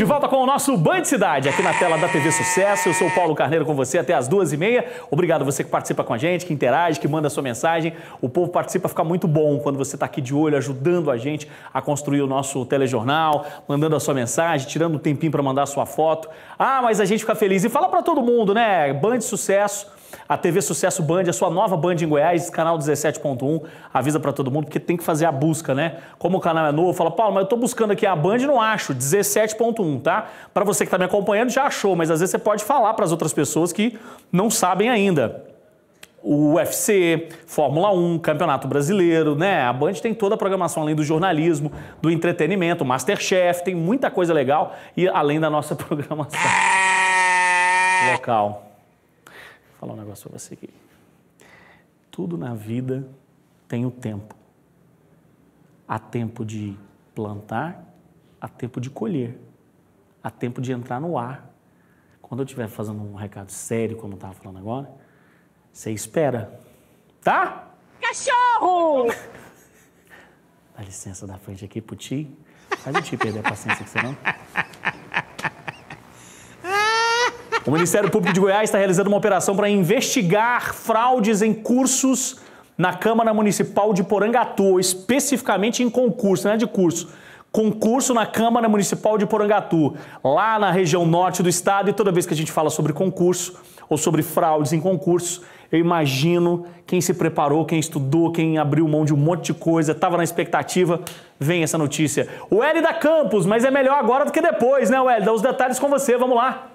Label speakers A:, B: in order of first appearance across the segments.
A: De volta com o nosso Band Cidade, aqui na tela da TV Sucesso. Eu sou o Paulo Carneiro com você até as duas e meia. Obrigado você que participa com a gente, que interage, que manda sua mensagem. O povo participa, fica muito bom quando você está aqui de olho, ajudando a gente a construir o nosso telejornal, mandando a sua mensagem, tirando um tempinho para mandar a sua foto. Ah, mas a gente fica feliz. E fala para todo mundo, né? Band Sucesso a TV Sucesso Band, a sua nova Band em Goiás, canal 17.1, avisa para todo mundo, porque tem que fazer a busca, né? Como o canal é novo, fala, Paulo, mas eu estou buscando aqui a Band e não acho, 17.1, tá? Para você que está me acompanhando, já achou, mas às vezes você pode falar para as outras pessoas que não sabem ainda o UFC, Fórmula 1, Campeonato Brasileiro, né? A Band tem toda a programação além do jornalismo, do entretenimento, Masterchef, tem muita coisa legal e além da nossa programação local falar um negócio para você aqui. Tudo na vida tem o tempo. Há tempo de plantar, há tempo de colher, há tempo de entrar no ar. Quando eu estiver fazendo um recado sério, como eu estava falando agora, você espera, tá?
B: Cachorro!
A: Dá licença da frente aqui pro ti. Faz o ti perder a paciência com você não. O Ministério Público de Goiás está realizando uma operação para investigar fraudes em cursos na Câmara Municipal de Porangatu, especificamente em concurso, não é de curso. Concurso na Câmara Municipal de Porangatu, lá na região norte do estado, e toda vez que a gente fala sobre concurso ou sobre fraudes em concursos, eu imagino quem se preparou, quem estudou, quem abriu mão de um monte de coisa, estava na expectativa, vem essa notícia. O L da Campos, mas é melhor agora do que depois, né, L? Dá os detalhes com você, vamos lá.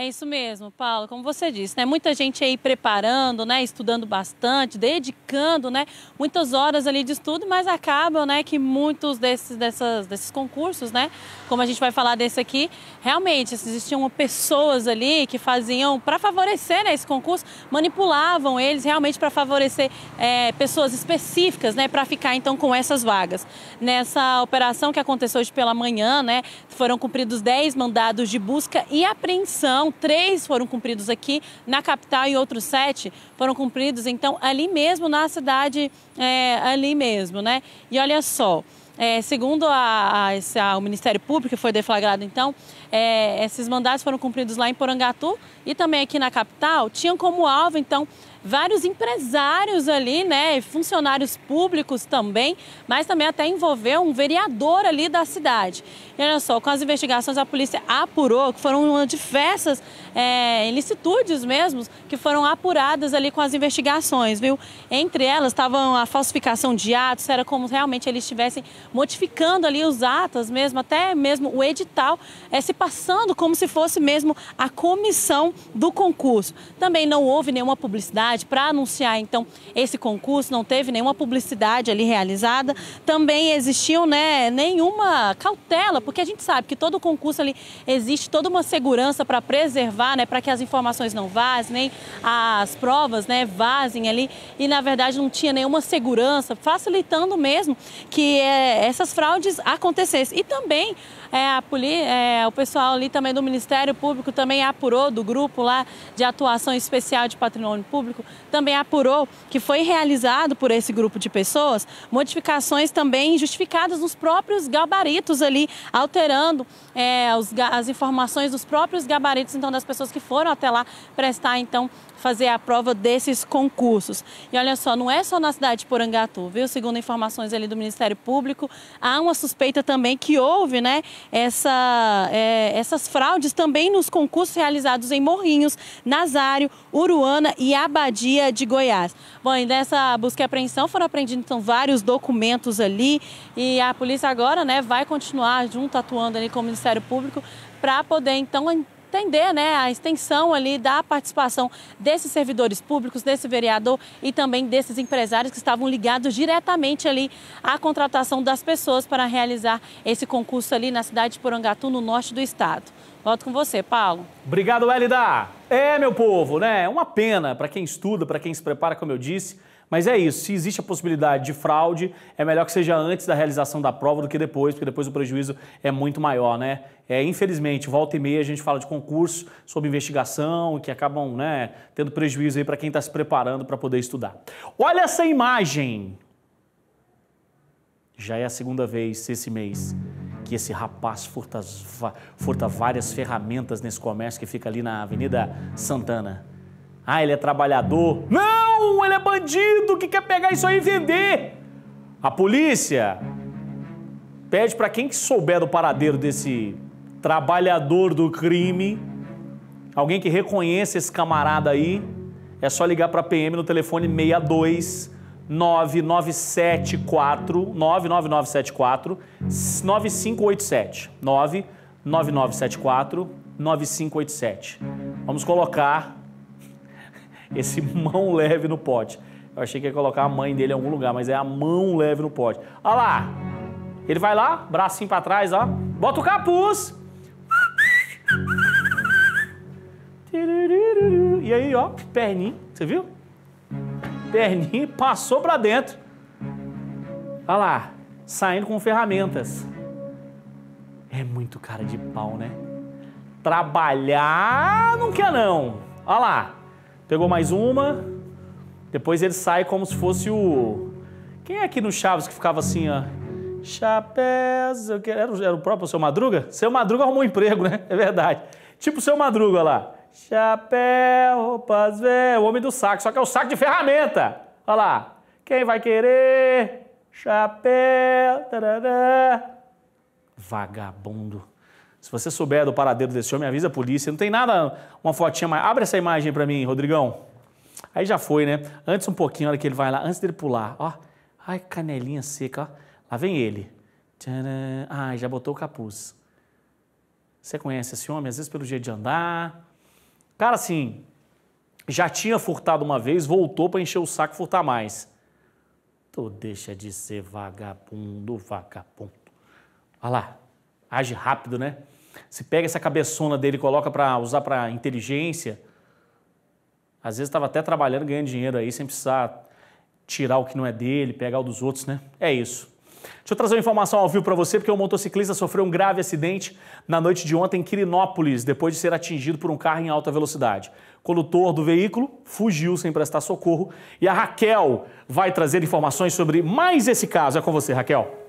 B: É isso mesmo, Paulo. Como você disse, né? Muita gente aí preparando, né? Estudando bastante, dedicando, né? Muitas horas ali de estudo, mas acabam, né? Que muitos desses, dessas, desses concursos, né? Como a gente vai falar desse aqui, realmente existiam pessoas ali que faziam para favorecer né, esse concurso, manipulavam eles realmente para favorecer é, pessoas específicas, né? Para ficar então com essas vagas. Nessa operação que aconteceu hoje pela manhã, né? Foram cumpridos 10 mandados de busca e apreensão então, três foram cumpridos aqui na capital e outros sete foram cumpridos, então, ali mesmo na cidade, é, ali mesmo, né? E olha só. É, segundo a, a, a, o Ministério Público, que foi deflagrado então, é, esses mandados foram cumpridos lá em Porangatu e também aqui na capital, tinham como alvo, então, vários empresários ali, né, funcionários públicos também, mas também até envolveu um vereador ali da cidade. E olha só, com as investigações a polícia apurou que foram diversas é, ilicitudes mesmo que foram apuradas ali com as investigações, viu? Entre elas estavam a falsificação de atos, era como realmente eles estivessem modificando ali os atos mesmo, até mesmo o edital, é, se passando como se fosse mesmo a comissão do concurso. Também não houve nenhuma publicidade para anunciar então esse concurso, não teve nenhuma publicidade ali realizada. Também existiam, né, nenhuma cautela porque a gente sabe que todo concurso ali existe toda uma segurança para preservar, né, para que as informações não vazem, nem as provas, né, vazem ali. E na verdade não tinha nenhuma segurança, facilitando mesmo que é, essas fraudes acontecessem. E também é, a poli, é, o pessoal ali também do Ministério Público também apurou do grupo lá de atuação especial de patrimônio público, também apurou que foi realizado por esse grupo de pessoas modificações também justificadas nos próprios gabaritos ali alterando é, os, as informações dos próprios gabaritos, então, das pessoas que foram até lá prestar, então, fazer a prova desses concursos. E olha só, não é só na cidade de Porangatu, viu? Segundo informações ali do Ministério Público, há uma suspeita também que houve, né, essa, é, essas fraudes também nos concursos realizados em Morrinhos, Nazário, Uruana e Abadia de Goiás. Bom, e nessa busca e apreensão foram apreendidos então vários documentos ali e a polícia agora, né, vai continuar junto junto, tá atuando ali com o Ministério Público, para poder então entender né, a extensão ali da participação desses servidores públicos, desse vereador e também desses empresários que estavam ligados diretamente ali à contratação das pessoas para realizar esse concurso ali na cidade de Porangatu, no norte do estado. Volto com você, Paulo.
A: Obrigado, Elida. É, meu povo, né? Uma pena para quem estuda, para quem se prepara, como eu disse, mas é isso, se existe a possibilidade de fraude, é melhor que seja antes da realização da prova do que depois, porque depois o prejuízo é muito maior, né? É, infelizmente, volta e meia a gente fala de concurso sob investigação, que acabam né, tendo prejuízo aí para quem está se preparando para poder estudar. Olha essa imagem! Já é a segunda vez esse mês que esse rapaz furta, furta várias ferramentas nesse comércio que fica ali na Avenida Santana. Ah, ele é trabalhador. Não! não, ele é bandido que quer pegar isso aí e vender. A polícia pede para quem souber do paradeiro desse trabalhador do crime, alguém que reconheça esse camarada aí, é só ligar para a PM no telefone 62 9974 99974 9587 99974 9587. Vamos colocar esse mão leve no pote. Eu achei que ia colocar a mãe dele em algum lugar, mas é a mão leve no pote. Olha lá! Ele vai lá, bracinho para trás, ó. Bota o capuz! E aí, ó, perninha, você viu? Perninha passou para dentro. Olha lá, saindo com ferramentas. É muito cara de pau, né? Trabalhar não quer não. Olha lá. Pegou mais uma. Depois ele sai como se fosse o. Quem é aqui no Chaves que ficava assim, ó? Chapéus. Era, era o próprio seu Madruga? Seu Madruga arrumou um emprego, né? É verdade. Tipo o seu Madruga lá. Chapéu, roupas Velho, O homem do saco, só que é o saco de ferramenta. Olha lá. Quem vai querer? Chapéu. Tarará. Vagabundo. Se você souber do paradeiro desse homem, avisa a polícia. Não tem nada, uma fotinha mais. Abre essa imagem para mim, Rodrigão. Aí já foi, né? Antes um pouquinho, olha que ele vai lá, antes dele pular, ó. Ai, canelinha seca, ó. Lá vem ele. Tcharam. Ai, já botou o capuz. Você conhece esse homem, às vezes pelo jeito de andar. Cara, assim, já tinha furtado uma vez, voltou para encher o saco e furtar mais. Tu deixa de ser vagabundo, vagabundo. Olha lá, age rápido, né? Se pega essa cabeçona dele e coloca para usar para inteligência, às vezes estava até trabalhando, ganhando dinheiro aí, sem precisar tirar o que não é dele, pegar o dos outros, né? É isso. Deixa eu trazer uma informação ao vivo para você, porque um motociclista sofreu um grave acidente na noite de ontem em Quirinópolis, depois de ser atingido por um carro em alta velocidade. O condutor do veículo fugiu sem prestar socorro e a Raquel vai trazer informações sobre mais esse caso. É com você, Raquel.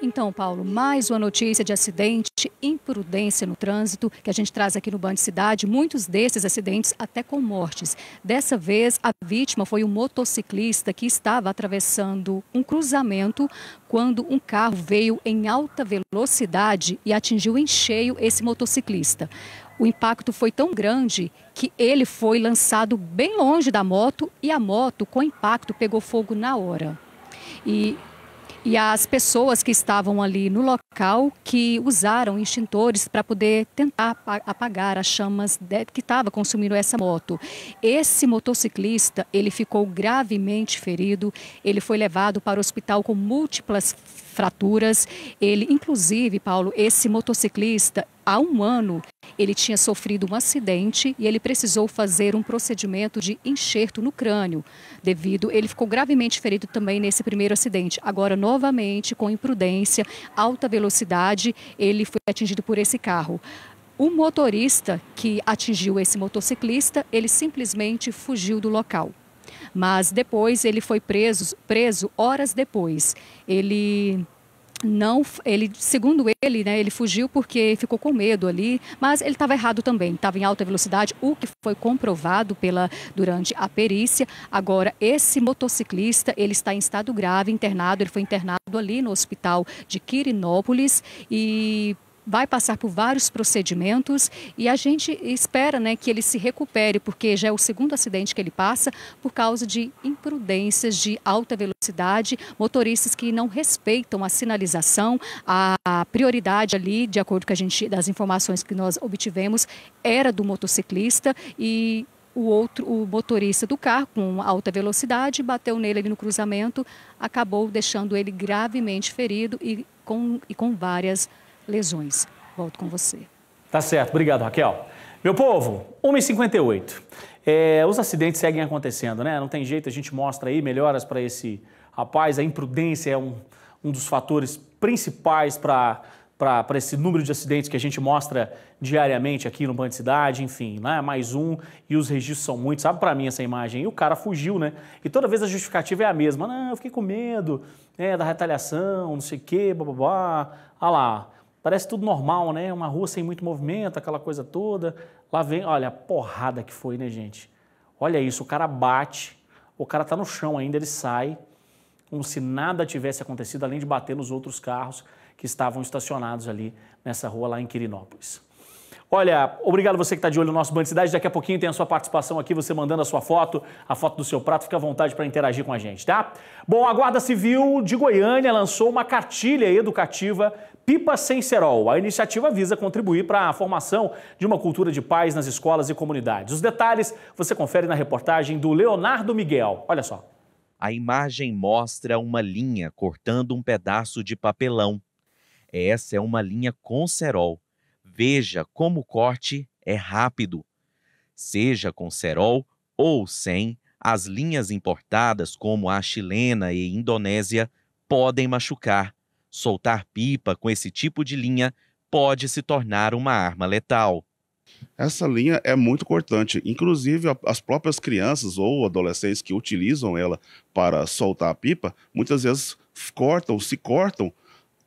C: Então, Paulo, mais uma notícia de acidente, imprudência no trânsito, que a gente traz aqui no Band Cidade. Muitos desses acidentes até com mortes. Dessa vez, a vítima foi um motociclista que estava atravessando um cruzamento quando um carro veio em alta velocidade e atingiu em cheio esse motociclista. O impacto foi tão grande que ele foi lançado bem longe da moto e a moto, com impacto, pegou fogo na hora. E e as pessoas que estavam ali no local que usaram extintores para poder tentar apagar as chamas que estava consumindo essa moto. Esse motociclista, ele ficou gravemente ferido, ele foi levado para o hospital com múltiplas fraturas. Ele, inclusive, Paulo, esse motociclista, há um ano, ele tinha sofrido um acidente e ele precisou fazer um procedimento de enxerto no crânio, devido ele ficou gravemente ferido também nesse primeiro acidente. Agora novamente com imprudência, alta velocidade, ele foi atingido por esse carro. O motorista que atingiu esse motociclista, ele simplesmente fugiu do local mas depois ele foi preso, preso horas depois. Ele não ele segundo ele né ele fugiu porque ficou com medo ali mas ele estava errado também estava em alta velocidade o que foi comprovado pela durante a perícia agora esse motociclista ele está em estado grave internado ele foi internado ali no hospital de Quirinópolis e vai passar por vários procedimentos e a gente espera né, que ele se recupere, porque já é o segundo acidente que ele passa por causa de imprudências de alta velocidade, motoristas que não respeitam a sinalização, a prioridade ali, de acordo com a gente, das informações que nós obtivemos, era do motociclista e o outro, o motorista do carro com alta velocidade, bateu nele ali no cruzamento, acabou deixando ele gravemente ferido e com, e com várias lesões. Volto com você.
A: Tá certo, obrigado, Raquel. Meu povo, 1h58. É, os acidentes seguem acontecendo, né? Não tem jeito, a gente mostra aí melhoras para esse rapaz. A imprudência é um, um dos fatores principais para para esse número de acidentes que a gente mostra diariamente aqui no Band Cidade, enfim, né? mais um, e os registros são muitos. Sabe para mim essa imagem? E o cara fugiu, né? E toda vez a justificativa é a mesma. Não, eu fiquei com medo né, da retaliação, não sei o quê, blá, blá, blá. Olha lá, Parece tudo normal, né? Uma rua sem muito movimento, aquela coisa toda. Lá vem, olha, a porrada que foi, né, gente? Olha isso, o cara bate, o cara tá no chão ainda, ele sai, como se nada tivesse acontecido, além de bater nos outros carros que estavam estacionados ali nessa rua lá em Quirinópolis. Olha, obrigado você que está de olho no nosso Band Cidade. Daqui a pouquinho tem a sua participação aqui, você mandando a sua foto, a foto do seu prato. Fica à vontade para interagir com a gente, tá? Bom, a Guarda Civil de Goiânia lançou uma cartilha educativa Pipa Sem Serol. A iniciativa visa contribuir para a formação de uma cultura de paz nas escolas e comunidades. Os detalhes você confere na reportagem do Leonardo Miguel. Olha só.
D: A imagem mostra uma linha cortando um pedaço de papelão. Essa é uma linha com cerol Veja como o corte é rápido. Seja com cerol ou sem, as linhas importadas, como a chilena e indonésia, podem machucar. Soltar pipa com esse tipo de linha pode se tornar uma arma letal. Essa linha é muito cortante. Inclusive, as próprias crianças ou adolescentes que utilizam ela para soltar a pipa, muitas vezes cortam, se cortam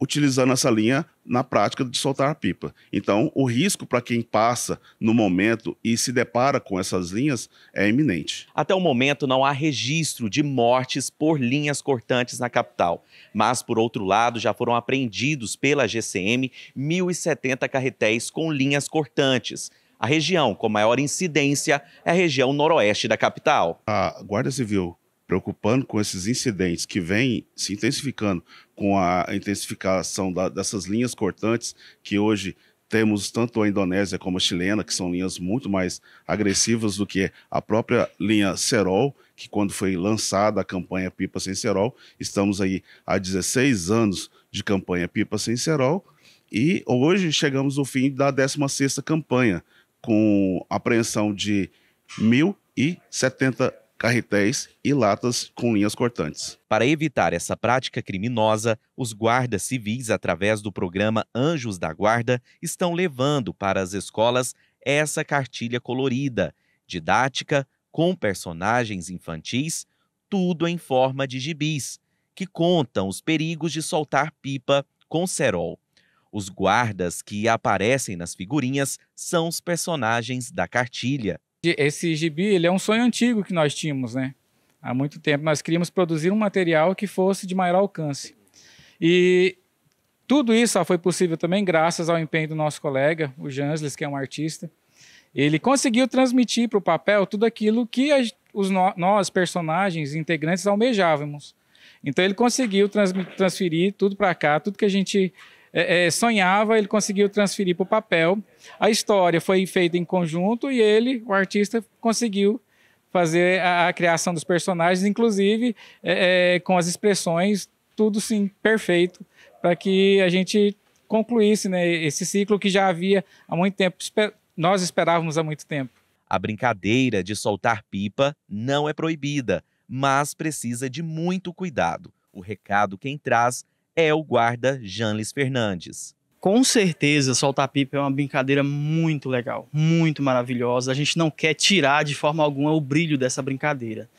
D: utilizando essa linha na prática de soltar a pipa. Então, o risco para quem passa no momento e se depara com essas linhas é iminente. Até o momento, não há registro de mortes por linhas cortantes na capital. Mas, por outro lado, já foram apreendidos pela GCM 1.070 carretéis com linhas cortantes. A região com maior incidência é a região noroeste da capital. A Guarda Civil preocupando com esses incidentes que vêm se intensificando com a intensificação da, dessas linhas cortantes que hoje temos tanto a Indonésia como a chilena, que são linhas muito mais agressivas do que a própria linha Serol, que quando foi lançada a campanha Pipa Sem Serol, estamos aí há 16 anos de campanha Pipa Sem Serol, e hoje chegamos ao fim da 16 campanha, com apreensão de 1.070 carretéis e latas com linhas cortantes. Para evitar essa prática criminosa, os guardas civis, através do programa Anjos da Guarda, estão levando para as escolas essa cartilha colorida, didática, com personagens infantis, tudo em forma de gibis, que contam os perigos de soltar pipa com cerol. Os guardas que aparecem nas figurinhas são os personagens da cartilha.
A: Esse gibi ele é um sonho antigo que nós tínhamos, né? Há muito tempo nós queríamos produzir um material que fosse de maior alcance. E tudo isso só foi possível também graças ao empenho do nosso colega, o Jansles, que é um artista. Ele conseguiu transmitir para o papel tudo aquilo que a, os nós, personagens, integrantes, almejávamos. Então ele conseguiu transferir tudo para cá, tudo que a gente é, é, sonhava, ele conseguiu transferir para o papel. A história foi feita em conjunto e ele, o artista, conseguiu fazer a, a criação dos personagens, inclusive é, é com as expressões, tudo sim perfeito, para que a gente concluísse né, esse ciclo que já havia há muito tempo, nós esperávamos
D: há muito tempo. A brincadeira de soltar pipa não é proibida, mas precisa de muito cuidado. O recado quem traz é o guarda Janles
A: Fernandes. Com certeza, soltar pipa é uma brincadeira muito legal, muito maravilhosa. A gente não quer tirar de forma alguma o brilho dessa brincadeira.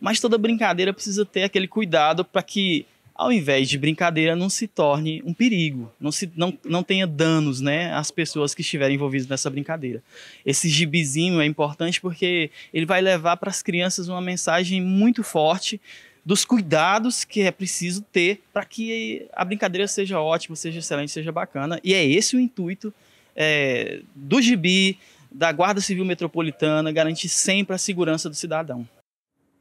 A: Mas toda brincadeira precisa ter aquele cuidado para que, ao invés de brincadeira, não se torne um perigo, não, se, não, não tenha danos né, às pessoas que estiverem envolvidas nessa brincadeira. Esse gibizinho é importante porque ele vai levar para as crianças uma mensagem muito forte dos cuidados que é preciso ter para que a brincadeira seja ótima, seja excelente, seja bacana. E é esse o intuito é, do gibi, da Guarda Civil Metropolitana, garantir sempre a segurança do cidadão.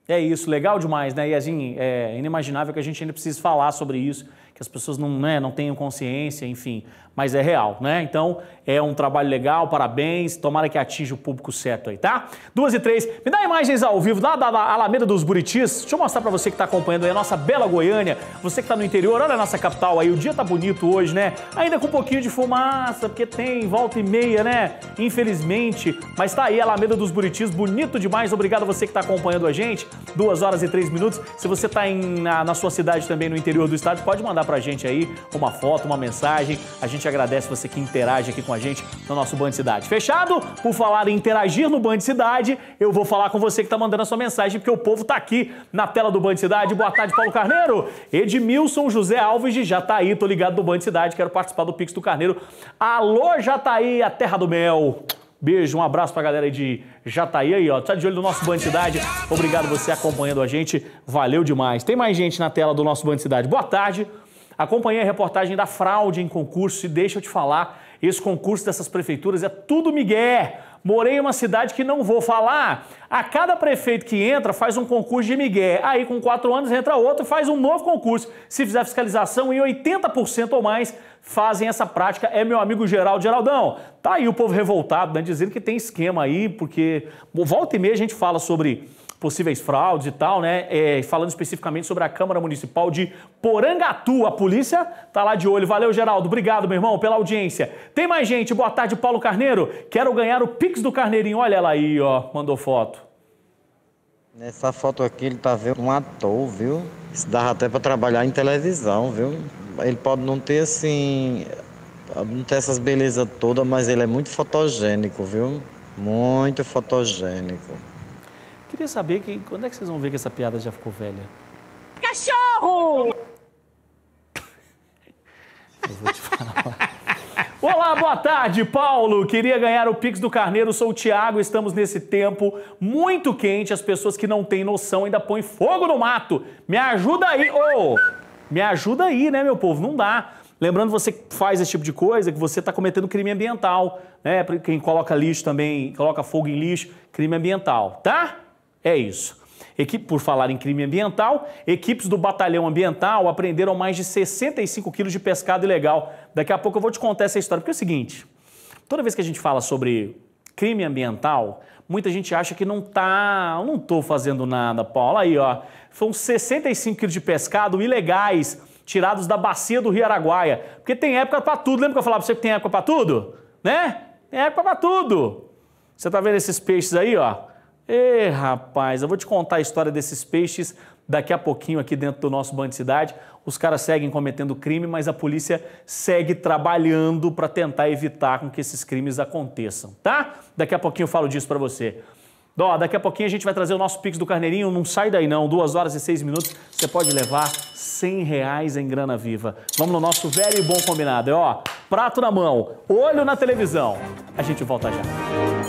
A: É isso, legal demais, né? E assim, é inimaginável que a gente ainda precise falar sobre isso, que as pessoas não, né, não tenham consciência, enfim mas é real, né? Então é um trabalho legal, parabéns, tomara que atinja o público certo aí, tá? Duas e três, me dá imagens ao vivo lá da Alameda dos Buritis, deixa eu mostrar para você que tá acompanhando aí a nossa bela Goiânia, você que tá no interior, olha a nossa capital aí, o dia tá bonito hoje, né? Ainda com um pouquinho de fumaça, porque tem volta e meia, né? Infelizmente, mas tá aí a Alameda dos Buritis, bonito demais, obrigado a você que tá acompanhando a gente, duas horas e três minutos, se você tá em, na, na sua cidade também, no interior do estado, pode mandar pra gente aí uma foto, uma mensagem, a gente gente agradece você que interage aqui com a gente no nosso Band Cidade. Fechado? Por falar em interagir no Band Cidade, eu vou falar com você que está mandando a sua mensagem, porque o povo está aqui na tela do Band Cidade. Boa tarde, Paulo Carneiro. Edmilson José Alves de Jataí, tô ligado do Band Cidade, quero participar do Pix do Carneiro. Alô, Jataí, a terra do mel. Beijo, um abraço pra galera de Jataí aí, ó. Tá de olho no nosso Bandidade. Obrigado você acompanhando a gente. Valeu demais. Tem mais gente na tela do nosso Bandidade. Boa tarde. Acompanhei a reportagem da fraude em concurso e deixa eu te falar, esse concurso dessas prefeituras é tudo migué. Morei em uma cidade que não vou falar. A cada prefeito que entra faz um concurso de migué. Aí com quatro anos entra outro e faz um novo concurso. Se fizer fiscalização em 80% ou mais, fazem essa prática. É meu amigo Geraldo Geraldão. Tá aí o povo revoltado, né, dizendo que tem esquema aí, porque volta e meia a gente fala sobre possíveis fraudes e tal, né? É, falando especificamente sobre a Câmara Municipal de Porangatu. A polícia tá lá de olho. Valeu, Geraldo. Obrigado, meu irmão, pela audiência. Tem mais gente. Boa tarde, Paulo Carneiro. Quero ganhar o Pix do Carneirinho. Olha ela aí, ó. Mandou foto.
D: Nessa foto aqui ele tá vendo um ator, viu? Isso dava até para trabalhar em televisão, viu? Ele pode não ter assim. Não ter essas belezas todas, mas ele é muito fotogênico, viu?
A: Muito fotogênico. Queria saber que, quando é que vocês vão ver que essa piada já ficou velha.
B: Cachorro! Eu
A: vou te falar. Olá, boa tarde, Paulo. Queria ganhar o Pix do Carneiro, sou o Thiago. Estamos nesse tempo muito quente, as pessoas que não têm noção ainda põem fogo no mato. Me ajuda aí, ô! Oh, me ajuda aí, né, meu povo? Não dá. Lembrando, você que faz esse tipo de coisa, que você está cometendo crime ambiental, né? Quem coloca lixo também, coloca fogo em lixo, crime ambiental, tá? É isso. Equipe, por falar em crime ambiental, equipes do Batalhão Ambiental apreenderam mais de 65 quilos de pescado ilegal. Daqui a pouco eu vou te contar essa história, porque é o seguinte: toda vez que a gente fala sobre crime ambiental, muita gente acha que não tá, não tô fazendo nada, Paula. Aí, ó, foram 65 quilos de pescado ilegais tirados da bacia do Rio Araguaia. Porque tem época para tudo. Lembra que eu falava para você que tem época para tudo? Né? Tem época para tudo. Você tá vendo esses peixes aí, ó? E, rapaz, eu vou te contar a história desses peixes daqui a pouquinho aqui dentro do nosso Band Cidade. Os caras seguem cometendo crime, mas a polícia segue trabalhando para tentar evitar com que esses crimes aconteçam, tá? Daqui a pouquinho eu falo disso para você. Dó, daqui a pouquinho a gente vai trazer o nosso Pix do Carneirinho, não sai daí não, duas horas e seis minutos, você pode levar 100 reais em grana viva. Vamos no nosso velho e bom combinado, é ó, prato na mão, olho na televisão. A gente volta já.